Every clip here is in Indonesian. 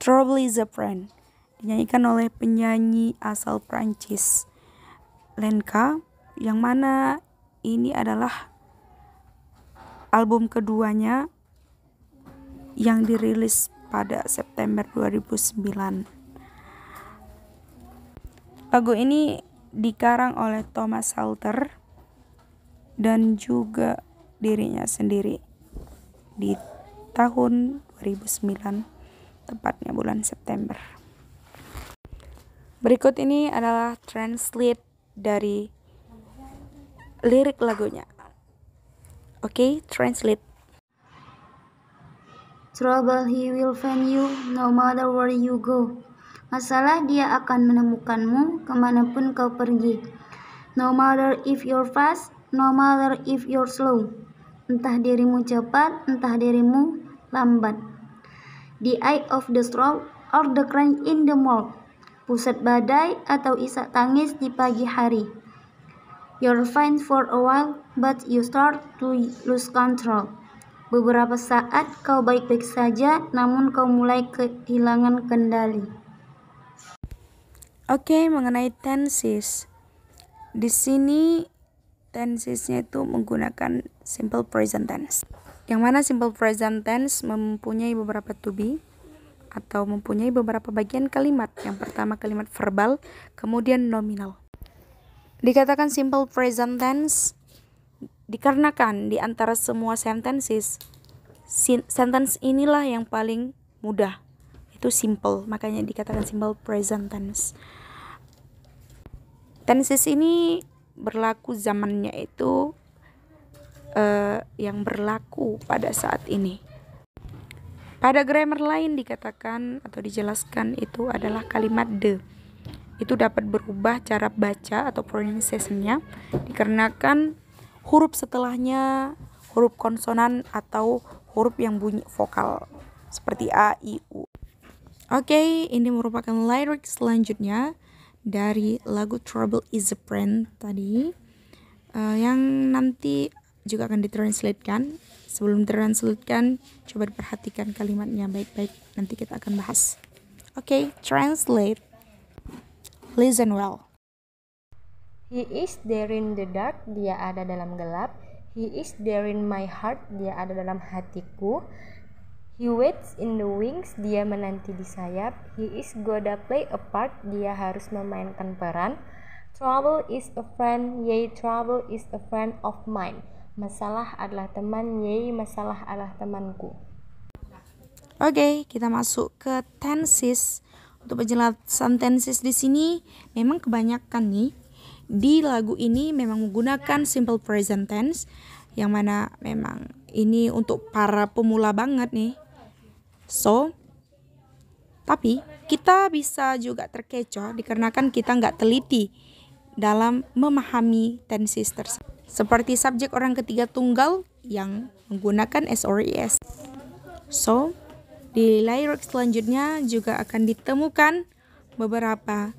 Trouble is a Friend dinyanyikan oleh penyanyi asal Prancis Lenka yang mana ini adalah album keduanya yang dirilis pada September 2009. Lagu ini dikarang oleh Thomas Salter dan juga dirinya sendiri di tahun 2009 tepatnya bulan September. Berikut ini adalah translate dari lirik lagunya. Oke, okay, translate. Trouble he will find you no matter where you go. Masalah dia akan menemukanmu kemanapun kau pergi. No matter if you're fast, no matter if you're slow. Entah dirimu cepat, entah dirimu lambat the eye of the strong or the crunch in the mall. pusat badai atau isak tangis di pagi hari. You're fine for a while, but you start to lose control. Beberapa saat kau baik-baik saja, namun kau mulai kehilangan kendali. Oke, okay, mengenai tenses. Di sini tensesnya itu menggunakan simple present tense. Yang mana simple present tense mempunyai beberapa to be atau mempunyai beberapa bagian kalimat. Yang pertama kalimat verbal, kemudian nominal. Dikatakan simple present tense dikarenakan di antara semua sentences sentence inilah yang paling mudah. Itu simple, makanya dikatakan simple present tense. Tenses ini berlaku zamannya itu uh, yang berlaku pada saat ini. Pada grammar lain dikatakan atau dijelaskan itu adalah kalimat de. Itu dapat berubah cara baca atau pronunciation dikarenakan huruf setelahnya huruf konsonan atau huruf yang bunyi vokal seperti a, i, u. Oke, okay, ini merupakan lyric selanjutnya dari lagu Trouble is a Friend tadi uh, yang nanti juga akan ditranslatekan sebelum ditranslatekan coba diperhatikan kalimatnya baik-baik nanti kita akan bahas oke okay, translate listen well He is there in the dark, dia ada dalam gelap. He is there in my heart, dia ada dalam hatiku. He waits in the wings, dia menanti di sayap. He is gonna play a part, dia harus memainkan peran. Trouble is a friend, yay trouble is a friend of mine. Masalah adalah teman, yay masalah adalah temanku. Oke, okay, kita masuk ke tenses. Untuk penjelasan tenses di sini memang kebanyakan nih di lagu ini memang menggunakan simple present tense yang mana memang ini untuk para pemula banget nih So, tapi kita bisa juga terkecoh dikarenakan kita nggak teliti dalam memahami tenses tersebut. Seperti subjek orang ketiga tunggal yang menggunakan ES. So, di lyric selanjutnya juga akan ditemukan beberapa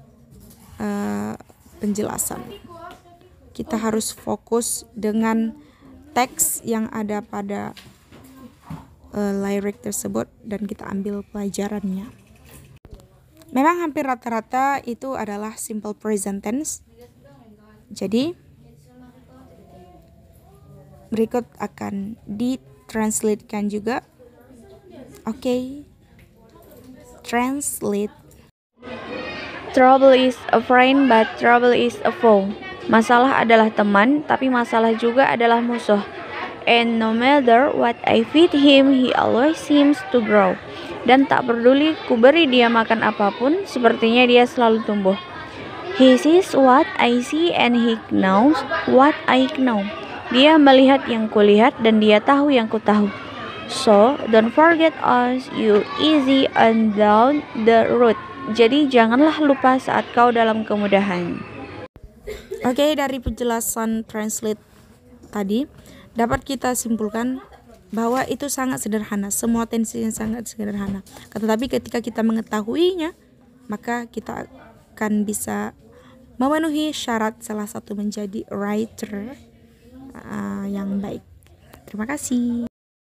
uh, penjelasan. Kita harus fokus dengan teks yang ada pada uh, lirik tersebut dan kita ambil pelajarannya. Memang hampir rata-rata itu adalah simple present tense. Jadi berikut akan ditranslatekan juga. Oke. Okay. Translate. Trouble is a friend but trouble is a foe. Masalah adalah teman, tapi masalah juga adalah musuh and no matter what I feed him, he always seems to grow. Dan tak peduli ku beri dia makan apapun, sepertinya dia selalu tumbuh. He sees what I see and he knows what I know. Dia melihat yang kulihat dan dia tahu yang ku tahu. So, don't forget us, you easy and down the road. Jadi janganlah lupa saat kau dalam kemudahan. Oke, okay, dari penjelasan translate tadi, dapat kita simpulkan bahwa itu sangat sederhana, semua tensinya sangat sederhana. Tetapi ketika kita mengetahuinya, maka kita akan bisa memenuhi syarat salah satu menjadi writer uh, yang baik. Terima kasih.